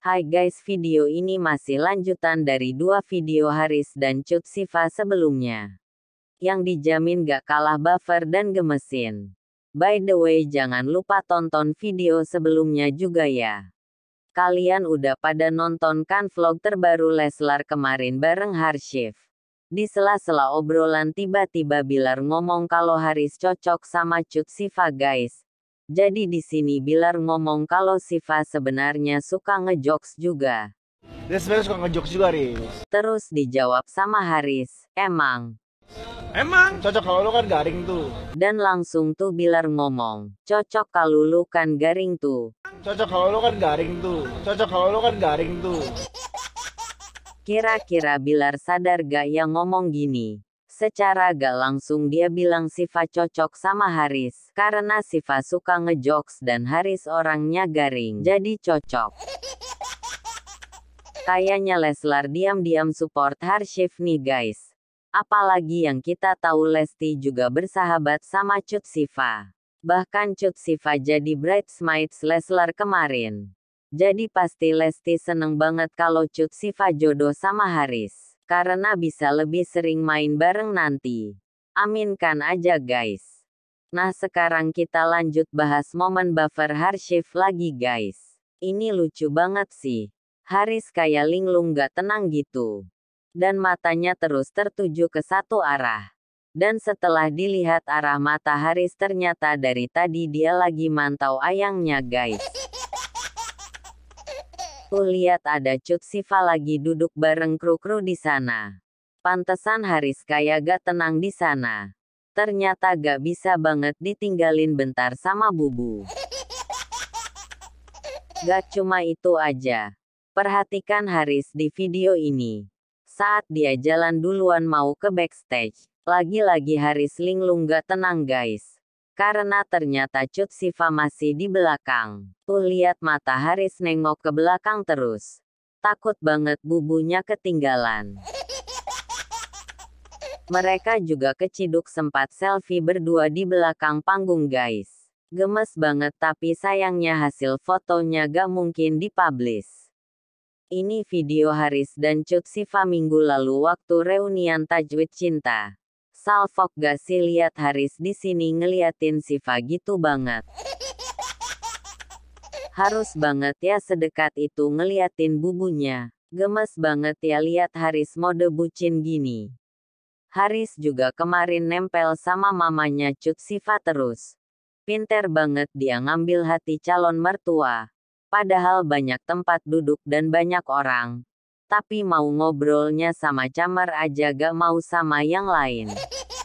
Hai guys video ini masih lanjutan dari dua video Haris dan Cut Siva sebelumnya. Yang dijamin gak kalah buffer dan gemesin. By the way jangan lupa tonton video sebelumnya juga ya. Kalian udah pada nonton kan vlog terbaru Leslar kemarin bareng Harshif. Di sela-sela obrolan tiba-tiba Bilar ngomong kalau Haris cocok sama Cut Siva guys. Jadi di sini Bilar ngomong kalau Siva sebenarnya suka ngejokes juga. Dia sebenarnya suka ngejokes juga, Riz. Terus dijawab sama Haris, emang. Emang? Cocok kalau lu kan garing tuh. Dan langsung tuh Bilar ngomong, cocok kalau lu kan garing tuh. Cocok kalau lu kan garing tuh. Cocok kalau lu kan garing tuh. Kira-kira Bilar sadar gak yang ngomong gini? Secara gak langsung dia bilang Siva cocok sama Haris, karena Siva suka ngejokes dan Haris orangnya garing, jadi cocok. Kayaknya Leslar diam-diam support Harshif nih guys. Apalagi yang kita tahu Lesti juga bersahabat sama Cut Siva. Bahkan Cut Siva jadi bridesmaids Leslar kemarin. Jadi pasti Lesti seneng banget kalau Cut Siva jodoh sama Haris karena bisa lebih sering main bareng nanti. Aminkan aja guys. Nah sekarang kita lanjut bahas momen buffer harshif lagi guys. Ini lucu banget sih. Haris kayak linglung gak tenang gitu. Dan matanya terus tertuju ke satu arah. Dan setelah dilihat arah mata Haris ternyata dari tadi dia lagi mantau ayangnya guys. Aku lihat ada Cut Siva lagi duduk bareng kru-kru di sana. Pantesan Haris kayak gak tenang di sana. Ternyata gak bisa banget ditinggalin bentar sama Bubu. Gak cuma itu aja. Perhatikan Haris di video ini. Saat dia jalan duluan mau ke backstage. Lagi-lagi Haris linglung gak tenang guys. Karena ternyata Cut Siva masih di belakang. Tuh lihat Haris nengok ke belakang terus. Takut banget bubunya ketinggalan. Mereka juga keciduk sempat selfie berdua di belakang panggung guys. Gemes banget tapi sayangnya hasil fotonya gak mungkin dipublish. Ini video Haris dan Cut Siva minggu lalu waktu reunian Tajwid Cinta. Salfok gak sih lihat Haris di sini ngeliatin Siva gitu banget. Harus banget ya sedekat itu ngeliatin bubunya. Gemes banget ya lihat Haris mode bucin gini. Haris juga kemarin nempel sama mamanya Cut Siva terus. Pinter banget dia ngambil hati calon mertua. Padahal banyak tempat duduk dan banyak orang tapi mau ngobrolnya sama Camar aja gak mau sama yang lain.